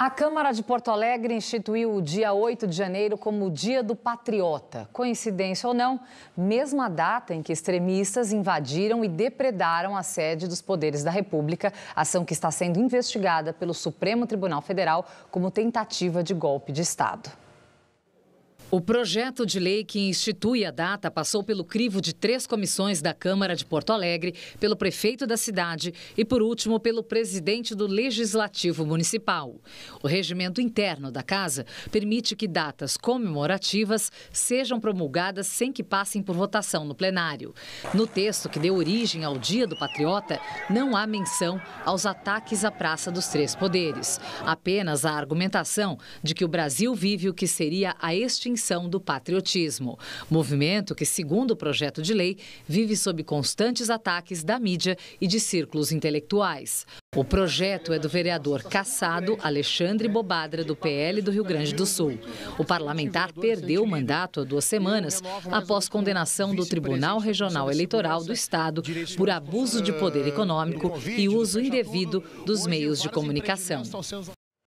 A Câmara de Porto Alegre instituiu o dia 8 de janeiro como o Dia do Patriota. Coincidência ou não, mesma data em que extremistas invadiram e depredaram a sede dos poderes da República, ação que está sendo investigada pelo Supremo Tribunal Federal como tentativa de golpe de Estado. O projeto de lei que institui a data passou pelo crivo de três comissões da Câmara de Porto Alegre, pelo prefeito da cidade e, por último, pelo presidente do Legislativo Municipal. O regimento interno da Casa permite que datas comemorativas sejam promulgadas sem que passem por votação no plenário. No texto que deu origem ao Dia do Patriota, não há menção aos ataques à Praça dos Três Poderes, apenas a argumentação de que o Brasil vive o que seria a extinção extinção do patriotismo. Movimento que, segundo o projeto de lei, vive sob constantes ataques da mídia e de círculos intelectuais. O projeto é do vereador caçado Alexandre Bobadra, do PL do Rio Grande do Sul. O parlamentar perdeu o mandato há duas semanas após condenação do Tribunal Regional Eleitoral do Estado por abuso de poder econômico e uso indevido dos meios de comunicação.